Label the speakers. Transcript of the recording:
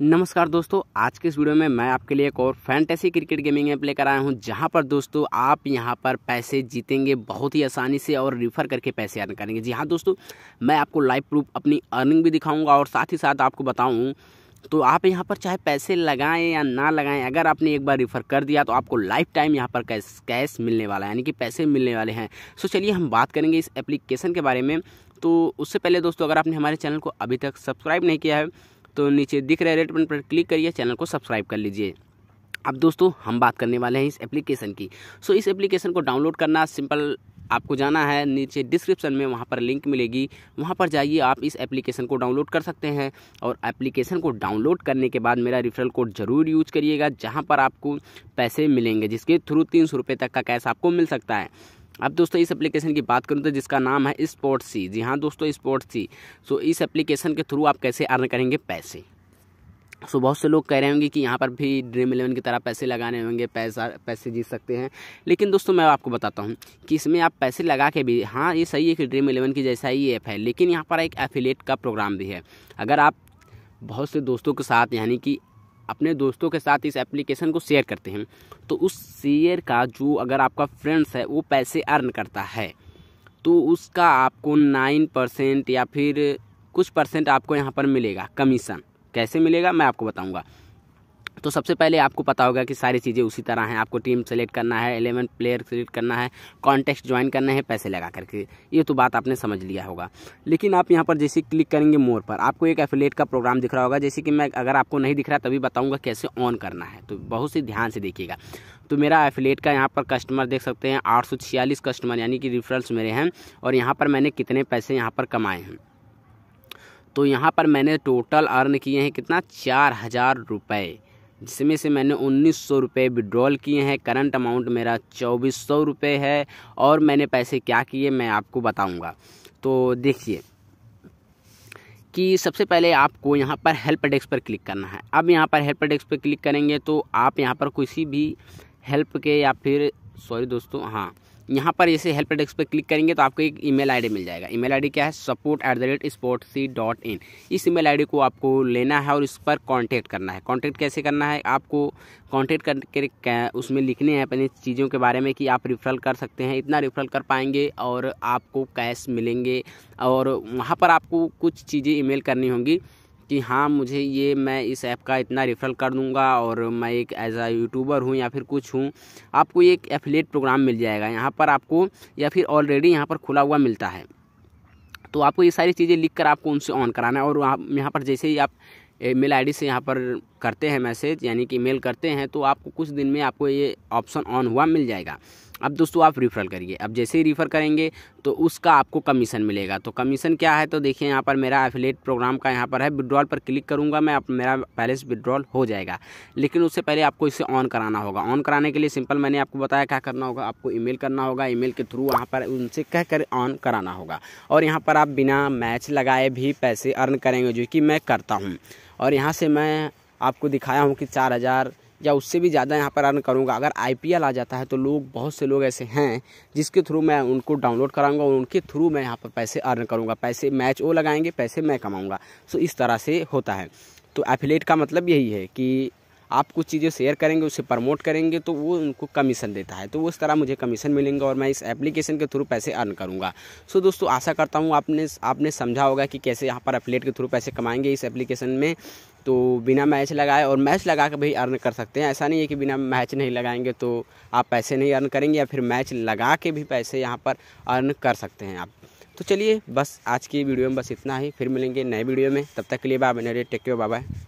Speaker 1: नमस्कार दोस्तों आज के इस वीडियो में मैं आपके लिए एक और फैंटेसी क्रिकेट गेमिंग ऐप लेकर आया हूं जहां पर दोस्तों आप यहां पर पैसे जीतेंगे बहुत ही आसानी से और रिफ़र करके पैसे अर्न करेंगे जी हाँ दोस्तों मैं आपको लाइव प्रूफ अपनी अर्निंग भी दिखाऊंगा और साथ ही साथ आपको बताऊं तो आप यहाँ पर चाहे पैसे लगाएं या ना लगाएं अगर आपने एक बार रिफ़र कर दिया तो आपको लाइफ टाइम यहाँ पर कैश कैश मिलने वाला है यानी कि पैसे मिलने वाले हैं सो चलिए हम बात करेंगे इस एप्लीकेशन के बारे में तो उससे पहले दोस्तों अगर आपने हमारे चैनल को अभी तक सब्सक्राइब नहीं किया है तो नीचे दिख रहे रेड बटन पर क्लिक करिए चैनल को सब्सक्राइब कर लीजिए अब दोस्तों हम बात करने वाले हैं इस एप्लीकेशन की सो इस एप्लीकेशन को डाउनलोड करना सिंपल आपको जाना है नीचे डिस्क्रिप्शन में वहाँ पर लिंक मिलेगी वहाँ पर जाइए आप इस एप्लीकेशन को डाउनलोड कर सकते हैं और एप्लीकेशन को डाउनलोड करने के बाद मेरा रिफरल कोड ज़रूर यूज करिएगा जहाँ पर आपको पैसे मिलेंगे जिसके थ्रू तीन सौ रुपये तक का कैश आपको मिल सकता है अब दोस्तों इस एप्लीकेशन की बात करूँ तो जिसका नाम है स्पोर्ट सी जी हाँ दोस्तों स्पोर्ट सी सो इस एप्लीकेशन के थ्रू आप कैसे अर्न करेंगे पैसे सो so, बहुत से लोग कह रहे होंगे कि यहाँ पर भी ड्रीम इलेवन की तरह पैसे लगाने होंगे पैसा पैसे जीत सकते हैं लेकिन दोस्तों मैं आपको बताता हूँ कि इसमें आप पैसे लगा के भी हाँ ये सही है कि ड्रीम इलेवन की जैसा ही ऐप है लेकिन यहाँ पर एक एफिलेट का प्रोग्राम भी है अगर आप बहुत से दोस्तों के साथ यानी कि अपने दोस्तों के साथ इस एप्लीकेशन को शेयर करते हैं तो उस शेयर का जो अगर आपका फ्रेंड्स है वो पैसे अर्न करता है तो उसका आपको नाइन परसेंट या फिर कुछ परसेंट आपको यहाँ पर मिलेगा कमीशन कैसे मिलेगा मैं आपको बताऊँगा तो सबसे पहले आपको पता होगा कि सारी चीज़ें उसी तरह हैं आपको टीम सेलेक्ट करना है एलेवन प्लेयर सेलेक्ट करना है कॉन्टेक्ट ज्वाइन करना है पैसे लगा करके ये तो बात आपने समझ लिया होगा लेकिन आप यहाँ पर जैसे क्लिक करेंगे मोर पर आपको एक एफिलेट का प्रोग्राम दिख रहा होगा जैसे कि मैं अगर आपको नहीं दिख रहा तभी बताऊँगा कैसे ऑन करना है तो बहुत सी ध्यान से देखिएगा तो मेरा एफिलेट का यहाँ पर कस्टमर देख सकते हैं आठ कस्टमर यानी कि रिफरल्स मेरे हैं और यहाँ पर मैंने कितने पैसे यहाँ पर कमाए हैं तो यहाँ पर मैंने टोटल अर्न किए हैं कितना चार हज़ार रुपये जिसमें से मैंने उन्नीस सौ रुपये विड्रॉल किए हैं करंट अमाउंट मेरा चौबीस सौ रुपये है और मैंने पैसे क्या किए मैं आपको बताऊंगा तो देखिए कि सबसे पहले आपको यहाँ पर हेल्प डेस्क पर क्लिक करना है अब यहाँ पर हेल्प डेस्क पर क्लिक करेंगे तो आप यहाँ पर किसी भी हेल्प के या फिर सॉरी दोस्तों हाँ यहाँ पर जैसे हेल्प डेस्क पर क्लिक करेंगे तो आपको एक ईमेल आईडी मिल जाएगा ईमेल आईडी क्या है support at the rate sport C dot in इस ईमेल आईडी को आपको लेना है और इस पर कांटेक्ट करना है कांटेक्ट कैसे करना है आपको कांटेक्ट करके उसमें लिखने हैं अपनी चीज़ों के बारे में कि आप रिफ़रल कर सकते हैं इतना रिफ़रल कर पाएंगे और आपको कैश मिलेंगे और वहाँ पर आपको कुछ चीज़ें ईमेल करनी होंगी कि हाँ मुझे ये मैं इस ऐप का इतना रेफरल कर दूंगा और मैं एक एज आ यूट्यूबर हूँ या फिर कुछ हूँ आपको एक एफिलेट प्रोग्राम मिल जाएगा यहाँ पर आपको या फिर ऑलरेडी यहाँ पर खुला हुआ मिलता है तो आपको ये सारी चीज़ें लिख कर आपको उनसे ऑन कराना है और वहाँ यहाँ पर जैसे ही आप मेल आईडी से यहाँ पर करते हैं मैसेज यानी कि मेल करते हैं तो आपको कुछ दिन में आपको ये ऑप्शन ऑन हुआ मिल जाएगा अब दोस्तों आप रिफ़र करिए अब जैसे ही रिफ़र करेंगे तो उसका आपको कमीशन मिलेगा तो कमीशन क्या है तो देखिए यहाँ पर मेरा एफिलेट प्रोग्राम का यहाँ पर है विड्रॉल पर क्लिक करूँगा मैं अब मेरा बैलेंस विड्रॉल हो जाएगा लेकिन उससे पहले आपको इसे ऑन कराना होगा ऑन कराने के लिए सिंपल मैंने आपको बताया क्या करना होगा आपको ई करना होगा ई के थ्रू वहाँ पर उनसे कह कर ऑन कराना होगा और यहाँ पर आप बिना मैच लगाए भी पैसे अर्न करेंगे जो कि मैं करता हूँ और यहाँ से मैं आपको दिखाया हूँ कि चार हज़ार या उससे भी ज़्यादा यहाँ पर अर्न करूँगा अगर आई आ जाता है तो लोग बहुत से लोग ऐसे हैं जिसके थ्रू मैं उनको डाउनलोड कराऊंगा और उनके थ्रू मैं यहाँ पर पैसे अर्न करूँगा पैसे मैच वो लगाएंगे पैसे मैं कमाऊँगा सो इस तरह से होता है तो एफिलेट का मतलब यही है कि आप कुछ चीज़ें शेयर करेंगे उसे प्रमोट करेंगे तो वो उनको कमीशन देता है तो उस तरह मुझे कमीशन मिलेंगे और मैं इस एप्लीकेशन के थ्रू पैसे अर्न करूँगा सो दोस्तों आशा करता हूँ आपने आपने समझा होगा कि कैसे यहाँ पर एफिलेट के थ्रू पैसे कमाएंगे इस एप्लीकेशन में तो बिना मैच लगाए और मैच लगा कर भी अर्न कर सकते हैं ऐसा नहीं है कि बिना मैच नहीं लगाएंगे तो आप पैसे नहीं अर्न करेंगे या फिर मैच लगा के भी पैसे यहाँ पर अर्न कर सकते हैं आप तो चलिए बस आज की वीडियो में बस इतना ही फिर मिलेंगे नए वीडियो में तब तक के लिए बाय मेरे टेक बाय बाय